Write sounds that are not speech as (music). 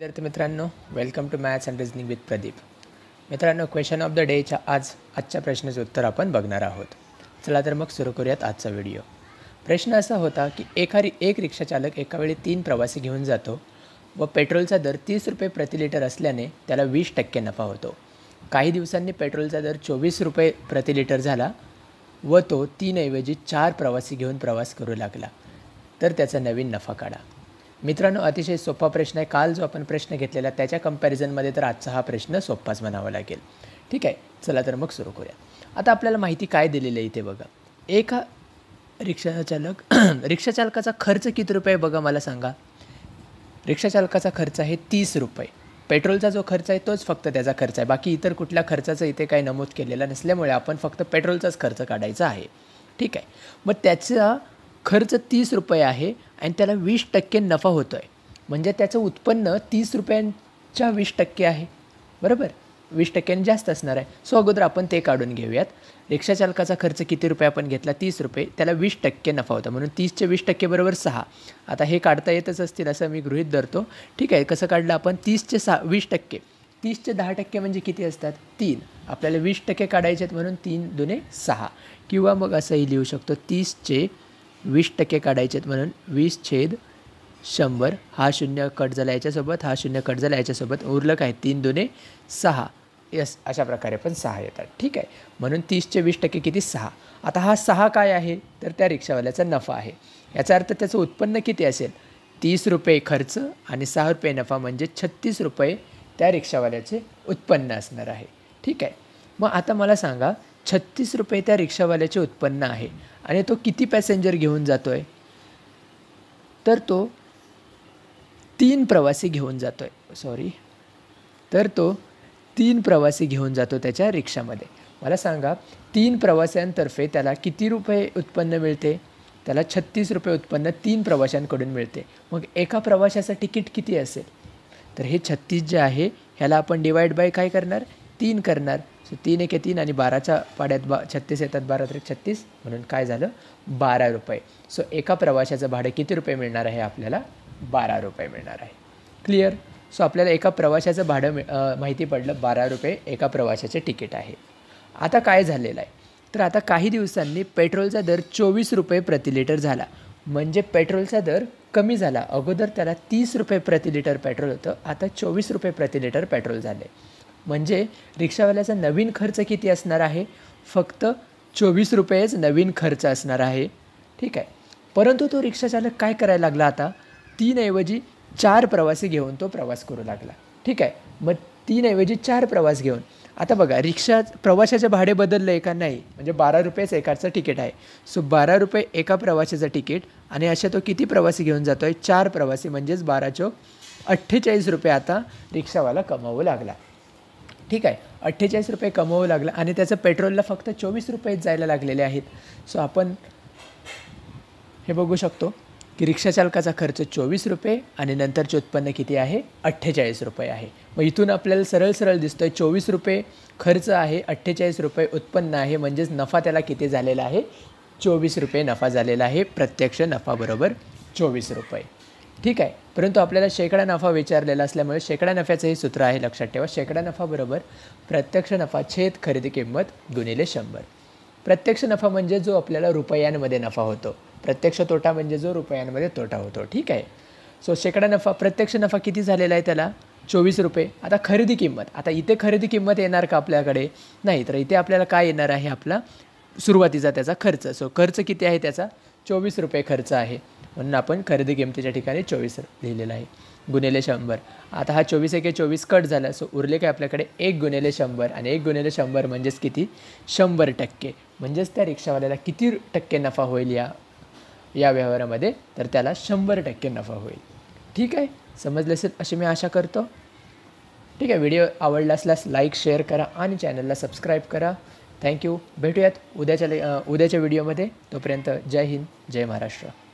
विद्यार्थी मित्रांनो welcome to maths and reasoning with Pradeep मित्रांनो क्वेश्चन ऑफ द डेच्या आज आजच्या प्रश्नाचं उत्तर आपण बघणार आहोत चला तर मग सुरू करूयात आजचा व्हिडिओ प्रश्न असा होता की एखादी एक रिक्षाचालक एकावेळी तीन प्रवासी घेऊन जातो व पेट्रोलचा दर तीस रुपये प्रति लिटर असल्याने त्याला वीस टक्के नफा होतो काही दिवसांनी पेट्रोलचा दर चोवीस रुपये प्रति लिटर झाला व तो तीनऐवजी चार प्रवासी घेऊन प्रवास करू लागला तर त्याचा नवीन नफा काढा मित्रांनो अतिशय सोपा प्रश्न आहे काल जो आपण प्रश्न घेतलेला त्याच्या कम्पॅरिझनमध्ये तर आजचा हा प्रश्न सोपाच म्हणावा लागेल ठीक आहे चला तर मग सुरू करूया आता आपल्याला माहिती काय दिलेली आहे इथे बघा एका रिक्षाचालक (clears throat) रिक्षाचालकाचा खर्च किती रुपये बघा मला सांगा रिक्षाचालकाचा खर्च आहे तीस रुपये पेट्रोलचा जो खर्च आहे तोच फक्त त्याचा खर्च आहे बाकी इतर कुठल्या खर्चाचं इथे काही नमूद केलेला नसल्यामुळे आपण फक्त पेट्रोलचाच खर्च काढायचा आहे ठीक आहे मग त्याचा खर्च तीस रुपये आहे आणि त्याला वीस टक्के नफा होतो आहे म्हणजे त्याचं उत्पन्न तीस रुपयांच्या वीस टक्के आहे बरोबर वीस टक्क्यांनी जास्त असणार आहे सो अगोदर आपण ते काढून घेऊयात रिक्षाचालकाचा खर्च किती रुपये आपण घेतला तीस रुपये त्याला वीस टक्के नफा होता म्हणून तीसचे वीस टक्के बरोबर सहा आता हे काढता येतच असतील असं मी गृहित धरतो ठीक आहे कसं काढलं आपण तीसचे सहा वीस टक्के तीसचे दहा टक्के म्हणजे किती असतात तीन आपल्याला वीस टक्के काढायचे आहेत म्हणून तीन दुने सहा किंवा मग असंही लिहू शकतो तीसचे वीस टक्के काढायचे आहेत म्हणून वीस छेद शंभर हा शून्य कट झाला याच्यासोबत हा शून्य कट झाला याच्यासोबत उरलं काय तीन दोने सहा यस अशा प्रकारे पण सहा येतात ठीक आहे म्हणून तीसचे वीस टक्के किती सहा आता हा सहा काय आहे तर त्या रिक्षावाल्याचा नफा आहे याचा अर्थ त्याचं उत्पन्न किती असेल तीस रुपये खर्च आणि सहा रुपये नफा म्हणजे छत्तीस रुपये त्या रिक्षावाल्याचे उत्पन्न असणार आहे ठीक आहे मग आता मला सांगा छत्तीस रुपये त्या रिक्षावाल्याचे उत्पन्न आहे आणि तो किती पॅसेंजर घेऊन जातो आहे तर तो तीन प्रवासी घेऊन जातो आहे सॉरी तर तो तीन प्रवासी घेऊन जातो त्याच्या रिक्षामध्ये मला सांगा तीन प्रवाशांतर्फे त्याला किती रुपये उत्पन्न मिळते त्याला छत्तीस रुपये उत्पन्न तीन प्रवाशांकडून मिळते मग एका प्रवाशाचं तिकीट किती असेल तर हे छत्तीस जे आहे ह्याला आपण डिवाइड बाय काय करणार तीन करणार सो तीन एके तीन आणि बाराच्या पाड्यात बा छत्तीस येतात बारा तरी छत्तीस म्हणून काय झालं बारा रुपये सो एका प्रवाशाचं भाडं किती रुपये मिळणार आहे आपल्याला बारा रुपये मिळणार आहे क्लिअर सो आपल्याला एका प्रवाशाचं भाडं माहिती पडलं बारा रुपये एका प्रवाशाचे तिकीट आहे आता काय झालेलं आहे तर आता काही दिवसांनी पेट्रोलचा दर चोवीस रुपये प्रति लिटर झाला म्हणजे पेट्रोलचा दर कमी झाला अगोदर त्याला तीस रुपये प्रति लिटर पेट्रोल होतं आता चोवीस रुपये प्रति लिटर पेट्रोल झाले म्हणजे रिक्षावाल्याचा नवीन खर्च किती असणार आहे फक्त चोवीस रुपयेच नवीन खर्च असणार आहे ठीक आहे परंतु तो रिक्षाचालक काय करायला लागला आता तीनऐवजी चार प्रवासी घेऊन तो प्रवास करू लागला ठीक आहे मग तीनऐवजी चार प्रवास घेऊन आता बघा रिक्षा प्रवाशाचे भाडे बदललं आहे का नाही म्हणजे बारा रुपयेच एकाचं तिकीट आहे सो बारा रुपये एका प्रवाशाचं तिकीट आणि अशा तो किती प्रवासी घेऊन जातो आहे चार प्रवासी म्हणजेच बारा चौक अठ्ठेचाळीस रुपये आता रिक्षावाला कमावू लागला ठीक आहे अठ्ठेचाळीस रुपये कमवू लागलं आणि त्याचं पेट्रोलला फक्त चोवीस रुपयेच जायला लागलेले आहेत सो आपण हे बघू शकतो की रिक्षाचालकाचा खर्च चोवीस रुपये आणि नंतरचे उत्पन्न किती आहे अठ्ठेचाळीस रुपये आहे मग इथून आपल्याला सरळ सरळ दिसतो आहे चोवीस रुपये खर्च आहे अठ्ठेचाळीस रुपये उत्पन्न आहे म्हणजेच नफा त्याला किती झालेला आहे चोवीस रुपये नफा झालेला आहे प्रत्यक्ष नफाबरोबर चोवीस रुपये ठीक आहे परंतु आपल्याला शेकडा नफा विचारलेला असल्यामुळे शेकडा नफ्याचंही सूत्र आहे लक्षात ठेवा शेकडा नफा बरोबर प्रत्यक्ष नफा छेद खरेदी किंमत गुणिले शंभर प्रत्यक्ष नफा म्हणजे जो आपल्याला रुपयांमध्ये नफा होतो प्रत्यक्ष तोटा म्हणजे जो रुपयांमध्ये तोटा होतो ठीक आहे सो शेकडा नफा प्रत्यक्ष नफा किती झालेला आहे त्याला चोवीस रुपये आता खरेदी किंमत आता इथे खरेदी किंमत येणार का आपल्याकडे नाही तर इथे आपल्याला काय येणार आहे आपला सुरुवातीचा त्याचा खर्च सो खर्च किती आहे त्याचा चोवीस रुपये खर्च आहे म्हणून आपण खरेदी किमतीच्या ठिकाणी चोवीस लिहिलेलं आहे गुणिले शंभर आता हा चोवीस एके चोवीस कट झाला सो उरले काय आपल्याकडे एक गुणिले शंभर आणि एक गुणिले शंभर म्हणजेच किती शंभर टक्के म्हणजेच त्या रिक्षावाल्याला किती टक्के नफा होईल या या व्यवहारामध्ये तर त्याला शंभर टक्के नफा होईल ठीक आहे समजले असेल अशी मी आशा करतो ठीक आहे व्हिडिओ आवडला असल्यास लाईक शेअर करा आणि चॅनलला सबस्क्राईब करा थँक्यू भेटूयात उद्याच्या उद्याच्या व्हिडिओमध्ये तोपर्यंत जय हिंद जय महाराष्ट्र